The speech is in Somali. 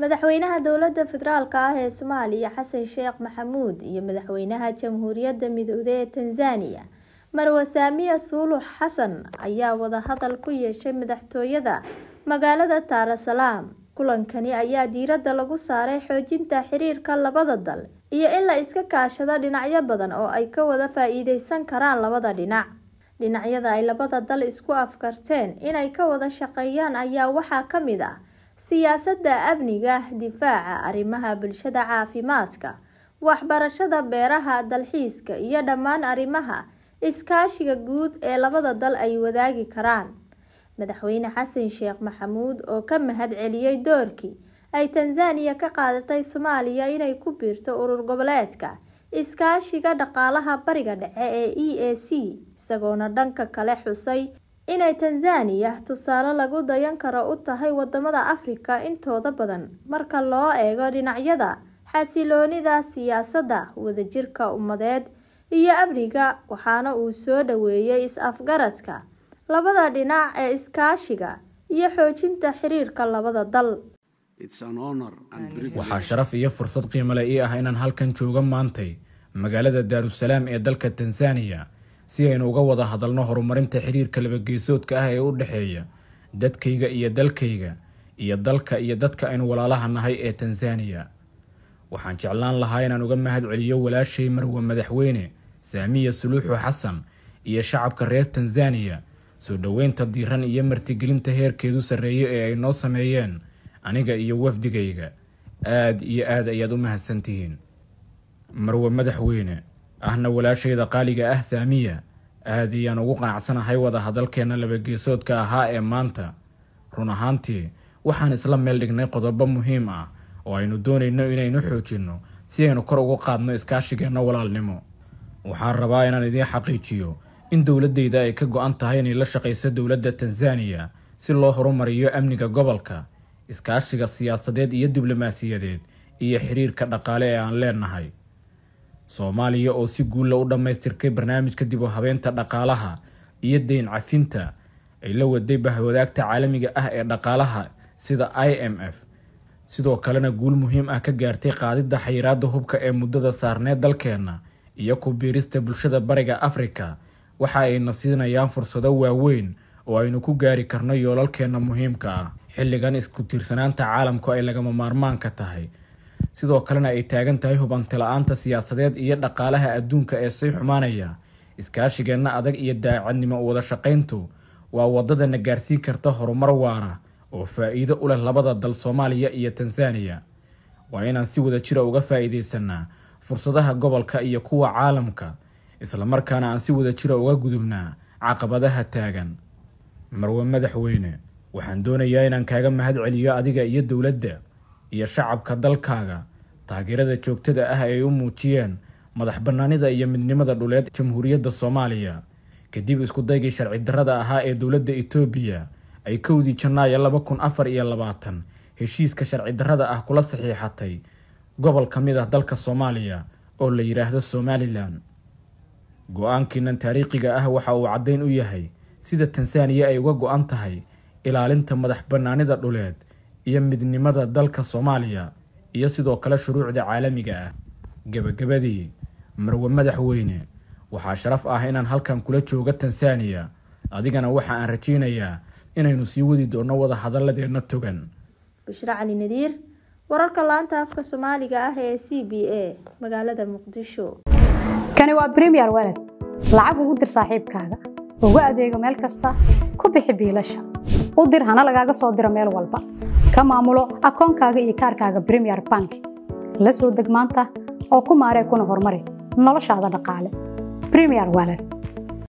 madaxweynaha dowladda federaalka ah ee soomaaliya xasan sheekh maxamuud iyo madaxweynaha jamhuuriyadda midoobey ee tanzaniya marwe saamiya suulux xasan ayaa wadahadal ku yeeshay madaxtooyada magaalada salaam kulankani ayaa diiradda lagu saaray xoojinta xiriirka labada dal iyo in la iska kaashado dhinacyo badan oo ay ka wada faa-iideysan karaan labada dhinac dhinacyada ay labada dal isku afkarteen inay ka wada shaqeeyaan ayaa waxaa ka mid ah siyaasadda amniga difaaca arrimaha bulshada caafimaadka waxbarashada beeraha dalxiiska iyo dhammaan arrimaha iskaashiga guud ee labada dal ay wadaagi karaan madaxweyne xasan sheekh maxamuud oo ka mahad celiyey doorkii ay tanzaniya ka qaadatay soomaaliya inay ku biirto urur goboleedka iskaashiga dhaqaalaha bariga dhexe ee e a c isagoona dhanka kale xusay inay tansaaniya tusaale lagu dayan karo u tahay wadamada afrika intooda badan marka loo eego dhinacyada xasiloonida siyaasadda wadajirka ummadeed iyo amniga waxaana uu soo dhaweeyey is-afgaradka labada dhinac ee iskaashiga iyo xoojinta xiriirka labada dal waxaa sharaf iyo fursad qiimole ii ah inaan halkan jooga maantay magaalada daarusalaam ee dalka tansaaniya si aynu uga wada hadalno horumarinta xiriirka labageesoodka ah ee u dhexeeya dadkayga iyo dalkayga iyo dalka iyo dadka aynu walaalaha nahay ee tanzaniya waxaan jeclaan lahaa inaan uga mahad celiyo walaashay marwe madaxweyne saamiya suluuxu xasan iyo shacabka reer tanzaniya soo dhoweynta diiran iyo martigelinta heerkeedu sarreeye ee ay noo sameeyeen aniga iyo wafdigayga aad iyo aad ayaad u mahadsantihiin marwe madaxweyne ahna walaashayda qaaliga ah saamiya aad ayaan ugu qanacsanahay hadalkeenna labageesoodka ahaa ee maanta run ahaantii waxaan isla meel dhignay qodobo muhiim ah oo aynu doonayno inaynu xoojinno si aynu kor ugu qaadno iskaashigeenna walaalnimo waxaan rabaa inaan idiin xaqiijiyo in dowladdayda ay ka go-an tahay inay la shaqayso dowladda tanzaniya si loo horumariyo amniga gobolka iskaashiga siyaasadeed iyo diblomaasiyadeed iyo xiriirka dhaqaale ee aan leenahay soomaaliya oo si guulla u dhammaystirkay barnaamijka dib u habeenta dhaqaalaha iyo deyn cafinta ay la waday bahwadaagta caalamiga ah ee dhaqaalaha sida i m f sidoo kalena guul muhiim ah ka gaartay qaadidda xayiraadda hubka ee muddada saarneed dalkeenna iyo ku biirista bulshada bariga afrika waxa ayna siinayaan fursado waaweyn oo aynu ku gaari karno yoolalkeenna muhiimka ah xilligan isku tiirsanaanta caalamku ay lagama maarmaanka tahay sidoo kalena ay taagan tahay hubanta la-aanta siyaasadeed iyo dhaqaalaha adduunka ee sii xumaanaya iskaashigeenna adag iyo daacadnimo wada shaqayntu waa waddadana gaarsiin karta horumar waara oo faa'iido u leh labada dal soomaaliya iyo tanzaniya waa inaan si wada jira uga faa'iidaysanaa fursadaha gobolka iyo kuwa caalamka islamarkaana aan si wada jira uga gudubnaa caqabadaha taagan marwe madaxweyne waxaan doonayaa inaan kaaga mahad celiyo adiga iyo dowladda iyo shacabka dalkaaga taageerada joogtada ah ay u muujiyeen madax bannaanida iyo midnimada dhuleed jamhuuriyadda soomaaliya kadib iskudaygii sharci darada ahaa ee dowladda etoobiya ay kowdii janaayo laba kun afar iyo labaatan heshiiska sharci darrada ah kula saxiixatay gobol ka mid ah dalka soomaaliya oo la yidhaahdo somalilan go-aankiinan taariikhiga ah waxa uu caddayn u yahay sida tansaaniya ay uga go-an tahay ilaalinta madax bannaanida dhuleed iyo midnimada dalka soomaaliya iyo sidoo kale shuruucda caalamiga ah gebagabadii marwe madaxweyne waxaa sharaf ah inaan halkan kula jooga tansaaniya adigana waxa aan rajaynayaa inaynu sii wadi doono wada hadaladeenna togan bushre cali nadiir wararka laanta afka soomaaliga ah ee c b a magaalada muqdisho kani waa bremier weled lacag ugu dir saaxiibkaaga uga adeego meel kasta ku bixi biilasha u dir hana lagaaga soo diro meel walba ka maamulo akoonkaaga iyo kaarkaaga bremier bank la soo deg maanta oo ku maaree kuna horumari noloshaada dhaqaale bremier walan